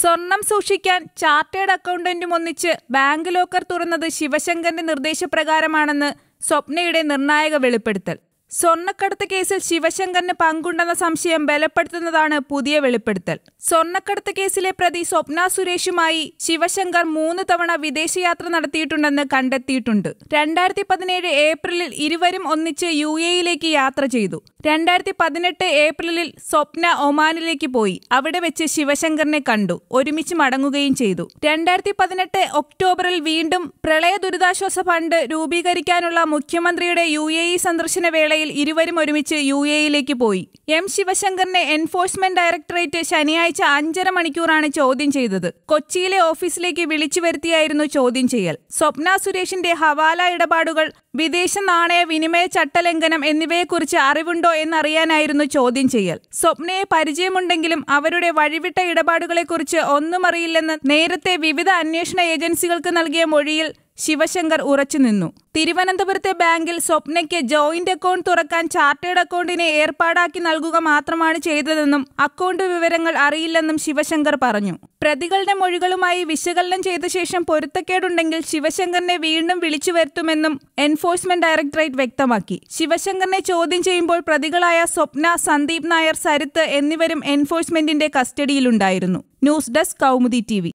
സ്വർണം സൂക്ഷിക്കാൻ ചാർട്ടേഡ് അക്കൗണ്ടന്റും ഒന്നിച്ച് ബാങ്ക് ലോക്കർ തുറന്നത് ശിവശങ്കറിന്റെ നിർദ്ദേശപ്രകാരമാണെന്ന് സ്വപ്നയുടെ നിർണായക വെളിപ്പെടുത്തൽ സ്വർണ്ണക്കടത്ത് കേസിൽ ശിവശങ്കറിന് പങ്കുണ്ടെന്ന സംശയം ബലപ്പെടുത്തുന്നതാണ് പുതിയ വെളിപ്പെടുത്തൽ സ്വർണ്ണക്കടത്ത് കേസിലെ പ്രതി സ്വപ്ന സുരേഷുമായി ശിവശങ്കർ മൂന്ന് തവണ വിദേശയാത്ര നടത്തിയിട്ടുണ്ടെന്ന് കണ്ടെത്തിയിട്ടുണ്ട് രണ്ടായിരത്തി പതിനേഴ് ഏപ്രിലിൽ ഇരുവരും ഒന്നിച്ച് യു എയിലേക്ക് യാത്ര ചെയ്തു രണ്ടായിരത്തി പതിനെട്ട് ഏപ്രിലിൽ സ്വപ്ന ഒമാനിലേക്ക് പോയി അവിടെ വെച്ച് ശിവശങ്കറിനെ കണ്ടു ഒരുമിച്ച് മടങ്ങുകയും ചെയ്തു രണ്ടായിരത്തി പതിനെട്ട് ഒക്ടോബറിൽ വീണ്ടും പ്രളയ ദുരിതാശ്വാസ ഫണ്ട് രൂപീകരിക്കാനുള്ള മുഖ്യമന്ത്രിയുടെ യു എ ഇ സന്ദർശന വേളയിൽ ഇരുവരും ഒരുമിച്ച് യു എ ഇയിലേക്ക് പോയി എം ശിവശങ്കറിനെ എൻഫോഴ്സ്മെന്റ് ഡയറക്ടറേറ്റ് ശനിയാഴ്ച അഞ്ചര മണിക്കൂറാണ് ചോദ്യം ചെയ്തത് കൊച്ചിയിലെ ഓഫീസിലേക്ക് വിളിച്ചു വരുത്തിയായിരുന്നു ചോദ്യം ചെയ്യൽ സ്വപ്ന സുരേഷിന്റെ ഹവാല ഇടപാടുകൾ വിദേശ നാണയ വിനിമയ ചട്ടലംഘനം എന്നിവയെക്കുറിച്ച് അറിവുണ്ടോ എന്നറിയാനായിരുന്നു ചോദ്യം ചെയ്യൽ സ്വപ്നയെ പരിചയമുണ്ടെങ്കിലും അവരുടെ വഴിവിട്ട ഇടപാടുകളെക്കുറിച്ച് ഒന്നും അറിയില്ലെന്ന് നേരത്തെ വിവിധ അന്വേഷണ ഏജൻസികൾക്ക് നൽകിയ മൊഴിയിൽ ശിവശങ്കർ ഉറച്ചുനിന്നു തിരുവനന്തപുരത്തെ ബാങ്കിൽ സ്വപ്നയ്ക്ക് ജോയിന്റ് അക്കൗണ്ട് തുറക്കാൻ ചാർട്ടേഡ് അക്കൗണ്ടിനെ ഏർപ്പാടാക്കി നൽകുക മാത്രമാണ് ചെയ്തതെന്നും അക്കൗണ്ട് വിവരങ്ങൾ അറിയില്ലെന്നും ശിവശങ്കർ പറഞ്ഞു പ്രതികളുടെ മൊഴികളുമായി വിശകലനം ചെയ്ത ശേഷം പൊരുത്തക്കേടുണ്ടെങ്കിൽ ശിവശങ്കറിനെ വീണ്ടും വിളിച്ചു വരുത്തുമെന്നും എൻഫോഴ്സ്മെന്റ് ഡയറക്ടറേറ്റ് വ്യക്തമാക്കി ശിവശങ്കറിനെ ചോദ്യം ചെയ്യുമ്പോൾ പ്രതികളായ സ്വപ്ന സന്ദീപ് നായർ സരിത്ത് എന്നിവരും എൻഫോഴ്സ്മെന്റിന്റെ കസ്റ്റഡിയിലുണ്ടായിരുന്നു ന്യൂസ് ഡെസ്ക് കൗമുദി ടി